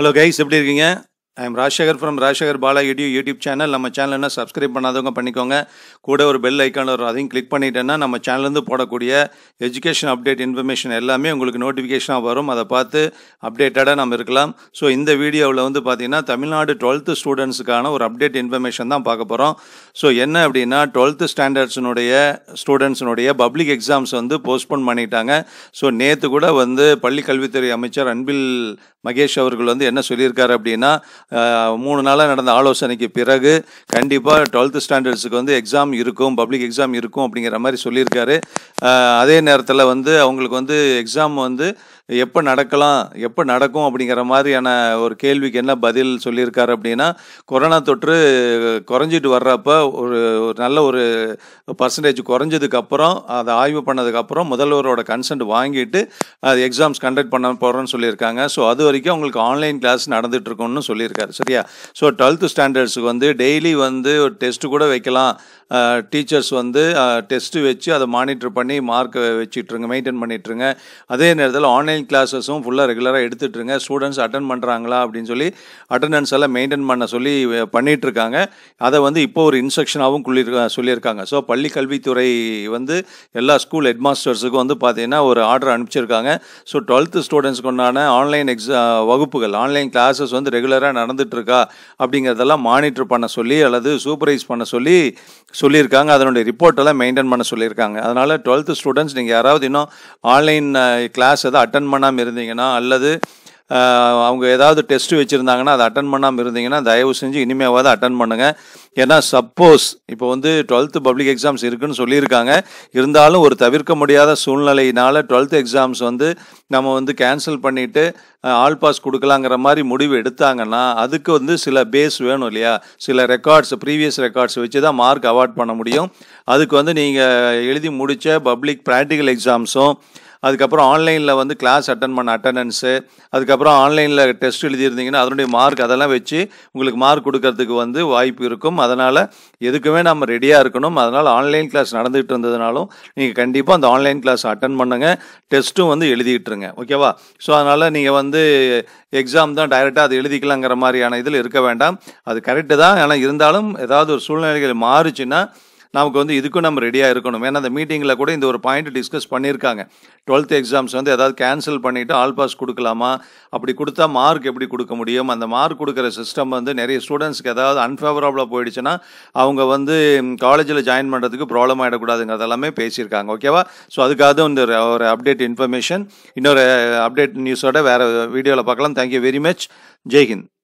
hello guys எப்படி இருக்கீங்க I'm M Rajasekar from Rajasekar Bala YouTube YouTube channel நம்ம சேனல் என்ன சப்ஸ்கிரைப் பண்ணாதவங்க பண்ணிக்கோங்க கூட ஒரு பெல் ஐக்கான் வரும் அதையும் கிளிக் பண்ணிட்டேன்னா நம்ம சேனல்லேருந்து போடக்கூடிய எஜுகேஷன் அப்டேட் இன்ஃபர்மேஷன் எல்லாமே உங்களுக்கு நோட்டிஃபிகேஷனாக வரும் அதை பார்த்து அப்டேட்டடாக நம்ம இருக்கலாம் ஸோ இந்த வீடியோவில் வந்து பார்த்திங்கன்னா தமிழ்நாடு டுவெல்த்து ஸ்டூடெண்ட்ஸுக்கான ஒரு அப்டேட் இன்ஃபர்மேஷன் தான் பார்க்க போகிறோம் ஸோ என்ன அப்படின்னா டுவெல்த்து ஸ்டாண்டர்ட்ஸினுடைய ஸ்டூடெண்ட்ஸினுடைய பப்ளிக் எக்ஸாம்ஸ் வந்து போஸ்ட்போன் பண்ணிட்டாங்க ஸோ நேற்று கூட வந்து பள்ளி கல்வித்துறை அமைச்சர் அன்பில் மகேஷ் அவர்கள் வந்து என்ன சொல்லியிருக்காரு அப்படின்னா மூணு நாளாக நடந்த ஆலோசனைக்கு பிறகு கண்டிப்பாக டுவெல்த்து ஸ்டாண்டர்ட்ஸுக்கு வந்து எக்ஸாம் இருக்கும் பப்ளிக் எக்ஸாம் இருக்கும் அப்படிங்கிற மாதிரி சொல்லியிருக்காரு அதே நேரத்தில் வந்து அவங்களுக்கு வந்து எக்ஸாம் வந்து எப்போ நடக்கலாம் எப்போ நடக்கும் அப்படிங்கிற மாதிரியான ஒரு கேள்விக்கு என்ன பதில் சொல்லியிருக்காரு அப்படின்னா கொரோனா தொற்று குறைஞ்சிட்டு வர்றப்ப ஒரு நல்ல ஒரு பர்சன்டேஜ் குறைஞ்சதுக்கப்புறம் அதை ஆய்வு பண்ணதுக்கப்புறம் முதல்வரோட கன்சென்ட் வாங்கிட்டு அது எக்ஸாம்ஸ் கண்டக்ட் பண்ண போகிறோன்னு சொல்லியிருக்காங்க ஸோ அது வரைக்கும் அவங்களுக்கு ஆன்லைன் கிளாஸ் நடந்துகிட்ருக்கோன்னு சொல்லியிருக்காரு சரியா ஸோ டுவெல்த்து ஸ்டாண்டர்ட்ஸுக்கு வந்து டெய்லி வந்து ஒரு டெஸ்ட்டு கூட வைக்கலாம் டீச்சர்ஸ் வந்து டெஸ்ட்டு வச்சு அதை மானிட்டர் பண்ணி மார்க் வச்சுட்ருங்க மெயின்டைன் பண்ணிட்டுருங்க அதே நேரத்தில் ஆன்லைன் ஆன்லைன் கிளாஸஸும் ஃபுல்லாக ரெகுலராக எடுத்துகிட்ருங்க ஸ்டூடெண்ட்ஸ் அட்டன் பண்ணுறாங்களா அப்படின்னு சொல்லி அட்டண்டன்ஸ் எல்லாம் மெயின்டைன் பண்ண சொல்லி பண்ணிகிட்ருக்காங்க அதை வந்து இப்போ ஒரு இன்ஸ்ட்ரக்ஷனாகவும் சொல்லியிருக்காங்க ஸோ பள்ளி கல்வித்துறை வந்து எல்லா ஸ்கூல் ஹெட்மாஸ்டர்ஸுக்கும் வந்து பார்த்தீங்கன்னா ஒரு ஆர்டர் அனுப்பிச்சிருக்காங்க ஸோ டுவெல்த்து ஸ்டூடெண்ட்ஸ்க்கு உண்டான ஆன்லைன் எக்ஸா வகுப்புகள் ஆன்லைன் கிளாஸஸ் வந்து ரெகுலராக நடந்துட்டுருக்கா அப்படிங்கிறதெல்லாம் மானிட்டர் பண்ண சொல்லி அல்லது சூப்பரைஸ் பண்ண சொல்லி சொல்லியிருக்காங்க அதனுடைய ரிப்போர்ட்டெல்லாம் மெயின்டைன் பண்ண சொல்லியிருக்காங்க அதனால் டுவெல்த்து ஸ்டூடெண்ட்ஸ் நீங்கள் யாராவது இன்னும் ஆன்லைன் கிளாஸ் எதாவது அட்டன் அட்டன் பண்ணாமல் இருந்தீங்கன்னா அல்லது அவங்க ஏதாவது டெஸ்ட் வச்சுருந்தாங்கன்னா அதை அட்டன் பண்ணாமல் இருந்தீங்கன்னா தயவு செஞ்சு இனிமேவாவது அட்டன் பண்ணுங்கள் ஏன்னா சப்போஸ் இப்போ வந்து டுவெல்த்து பப்ளிக் எக்ஸாம்ஸ் இருக்குன்னு சொல்லியிருக்காங்க இருந்தாலும் ஒரு தவிர்க்க முடியாத சூழ்நிலையினால் டுவெல்த்து எக்ஸாம்ஸ் வந்து நம்ம வந்து கேன்சல் பண்ணிவிட்டு ஆல் பாஸ் கொடுக்கலாங்கிற மாதிரி முடிவு எடுத்தாங்கன்னா அதுக்கு வந்து சில பேஸ் வேணும் இல்லையா சில ரெக்கார்ட்ஸ் ப்ரீவியஸ் ரெக்கார்ட்ஸ் வச்சு தான் மார்க் அவார்ட் பண்ண முடியும் அதுக்கு வந்து நீங்கள் எழுதி முடித்த பப்ளிக் ப்ராக்டிக்கல் எக்ஸாம்ஸும் அதுக்கப்புறம் ஆன்லைனில் வந்து கிளாஸ் அட்டன் பண்ண அட்டண்டன்ஸு அதுக்கப்புறம் ஆன்லைனில் டெஸ்ட் எழுதியிருந்தீங்கன்னா அதனுடைய மார்க் அதெல்லாம் வச்சு உங்களுக்கு மார்க் கொடுக்கறதுக்கு வந்து வாய்ப்பு இருக்கும் அதனால் எதுக்குமே நம்ம ரெடியாக இருக்கணும் அதனால் ஆன்லைன் கிளாஸ் நடந்துகிட்டு இருந்ததுனாலும் நீங்கள் கண்டிப்பாக அந்த ஆன்லைன் கிளாஸ் அட்டன் பண்ணுங்கள் டெஸ்ட்டும் வந்து எழுதிக்கிட்டுருங்க ஓகேவா ஸோ அதனால் நீங்கள் வந்து எக்ஸாம் தான் டைரெக்டாக அது எழுதிக்கலாங்கிற மாதிரியான இதில் இருக்க வேண்டாம் அது கரெக்டு தான் ஆனால் இருந்தாலும் ஏதாவது ஒரு சூழ்நிலைகள் மாறுச்சுன்னா நமக்கு வந்து இதுக்கும் நம்ம ரெடியாக இருக்கணும் ஏன்னா அந்த மீட்டிங்கில் கூட இந்த ஒரு பாயிண்ட் டிஸ்கஸ் பண்ணியிருக்காங்க டுவெல்த் எக்ஸாம்ஸ் வந்து ஏதாவது கேன்சல் பண்ணிவிட்டு ஆல் பாஸ் கொடுக்கலாமா அப்படி கொடுத்தா மார்க் எப்படி கொடுக்க முடியும் அந்த மார்க் கொடுக்குற சிஸ்டம் வந்து நிறைய ஸ்டூடெண்ட்ஸ்க்கு ஏதாவது அன்ஃபேவரபுளாக போயிடுச்சுன்னா அவங்க வந்து காலேஜில் ஜாயின் பண்ணுறதுக்கு ப்ராப்ளம் ஆகிடக்கூடாதுங்கிறது எல்லாமே பேசியிருக்காங்க ஓகேவா ஸோ அதுக்காக இந்த ஒரு அப்டேட் இன்ஃபர்மேஷன் இன்னொரு அப்டேட் நியூஸோட வேறு வீடியோவில் பார்க்கலாம் தேங்க்யூ வெரி மச் ஜெய்ஹிந்த்